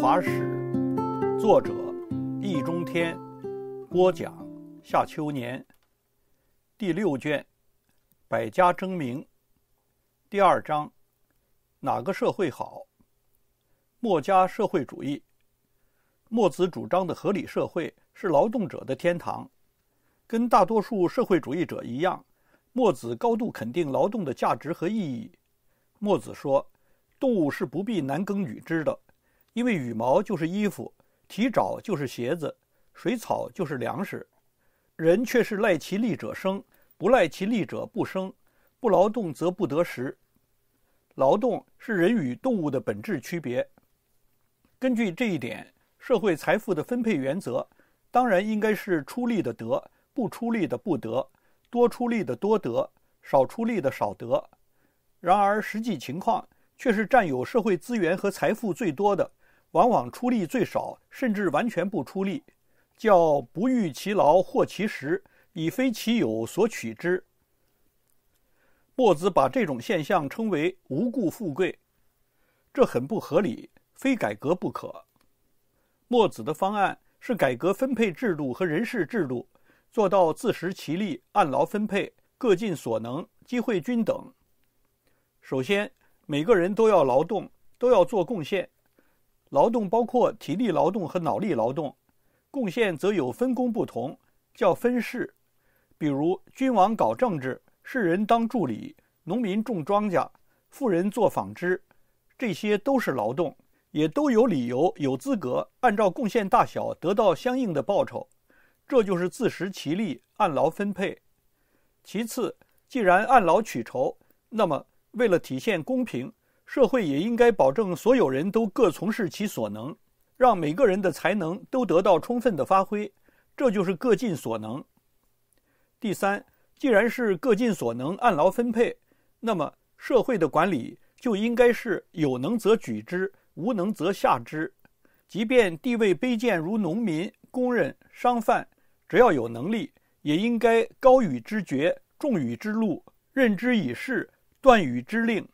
《华史》，作者：易中天、播讲、夏秋年，第六卷，《百家争鸣》，第二章，《哪个社会好？》墨家社会主义。墨子主张的合理社会是劳动者的天堂，跟大多数社会主义者一样，墨子高度肯定劳动的价值和意义。墨子说：“动物是不必男耕女织的。”因为羽毛就是衣服，蹄爪就是鞋子，水草就是粮食，人却是赖其利者生，不赖其利者不生，不劳动则不得食，劳动是人与动物的本质区别。根据这一点，社会财富的分配原则当然应该是出力的得，不出力的不得，多出力的多得，少出力的少得。然而实际情况却是占有社会资源和财富最多的。往往出力最少，甚至完全不出力，叫不欲其劳获其食，以非其有所取之。墨子把这种现象称为“无故富贵”，这很不合理，非改革不可。墨子的方案是改革分配制度和人事制度，做到自食其力、按劳分配、各尽所能、机会均等。首先，每个人都要劳动，都要做贡献。劳动包括体力劳动和脑力劳动，贡献则有分工不同，叫分事。比如君王搞政治，士人当助理，农民种庄稼，富人做纺织，这些都是劳动，也都有理由、有资格按照贡献大小得到相应的报酬，这就是自食其力、按劳分配。其次，既然按劳取酬，那么为了体现公平。社会也应该保证所有人都各从事其所能，让每个人的才能都得到充分的发挥，这就是各尽所能。第三，既然是各尽所能按劳分配，那么社会的管理就应该是有能则举之，无能则下之。即便地位卑贱如农民、工人、商贩，只要有能力，也应该高与之爵，重与之禄，任之以事，断与之令。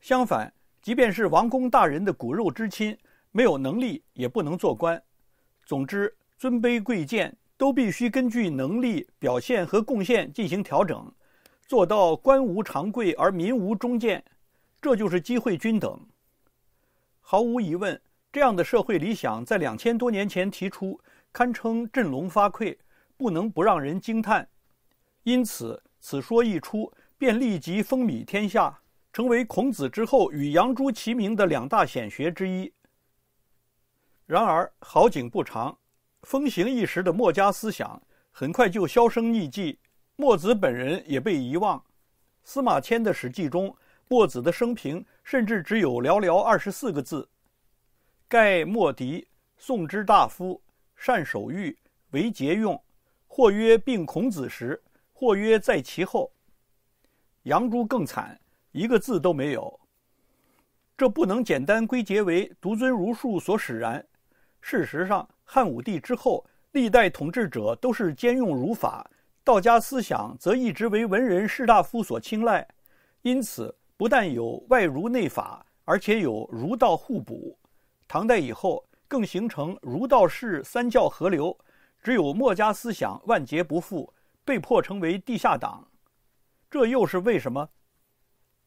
相反，即便是王公大人的骨肉之亲，没有能力也不能做官。总之，尊卑贵贱都必须根据能力表现和贡献进行调整，做到官无长贵而民无中贱，这就是机会均等。毫无疑问，这样的社会理想在两千多年前提出，堪称振聋发聩，不能不让人惊叹。因此，此说一出，便立即风靡天下。成为孔子之后与杨朱齐名的两大显学之一。然而好景不长，风行一时的墨家思想很快就销声匿迹，墨子本人也被遗忘。司马迁的《史记》中，墨子的生平甚至只有寥寥二十四个字：“盖墨翟，宋之大夫，善守御，为节用。或曰并孔子时，或曰在其后。”杨朱更惨。一个字都没有，这不能简单归结为独尊儒术所使然。事实上，汉武帝之后，历代统治者都是兼用儒法，道家思想则一直为文人士大夫所青睐。因此，不但有外儒内法，而且有儒道互补。唐代以后，更形成儒道释三教合流，只有墨家思想万劫不复，被迫成为地下党。这又是为什么？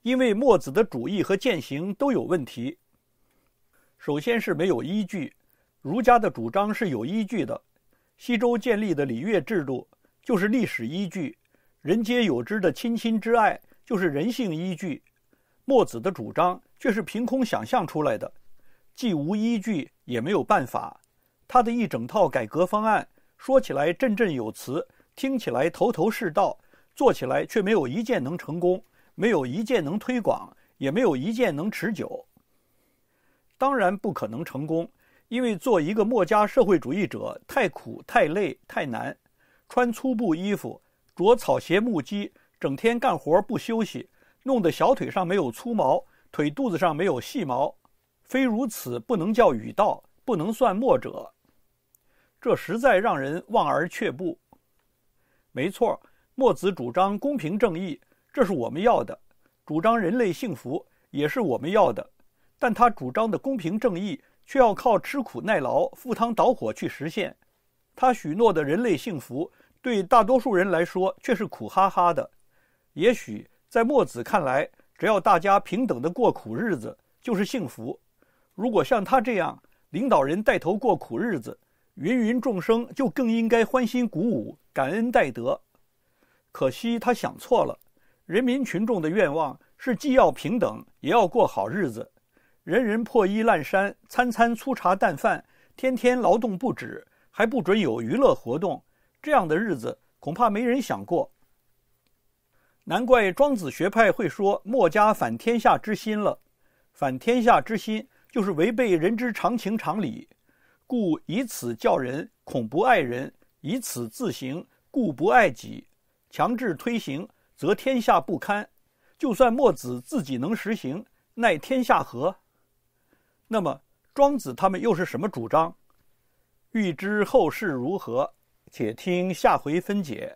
因为墨子的主义和践行都有问题。首先是没有依据，儒家的主张是有依据的，西周建立的礼乐制度就是历史依据，人皆有之的亲亲之爱就是人性依据。墨子的主张却是凭空想象出来的，既无依据也没有办法。他的一整套改革方案，说起来振振有词，听起来头头是道，做起来却没有一件能成功。没有一件能推广，也没有一件能持久。当然不可能成功，因为做一个墨家社会主义者太苦、太累、太难。穿粗布衣服，着草鞋木屐，整天干活不休息，弄得小腿上没有粗毛，腿肚子上没有细毛。非如此不能叫语道，不能算墨者。这实在让人望而却步。没错，墨子主张公平正义。这是我们要的，主张人类幸福也是我们要的，但他主张的公平正义却要靠吃苦耐劳、赴汤蹈火去实现。他许诺的人类幸福，对大多数人来说却是苦哈哈的。也许在墨子看来，只要大家平等地过苦日子就是幸福。如果像他这样领导人带头过苦日子，芸芸众生就更应该欢欣鼓舞、感恩戴德。可惜他想错了。人民群众的愿望是既要平等，也要过好日子。人人破衣烂衫，餐餐粗茶淡饭，天天劳动不止，还不准有娱乐活动。这样的日子恐怕没人想过。难怪庄子学派会说墨家反天下之心了。反天下之心就是违背人之常情常理，故以此教人恐不爱人，以此自行故不爱己，强制推行。则天下不堪，就算墨子自己能实行，奈天下何？那么庄子他们又是什么主张？欲知后事如何，且听下回分解。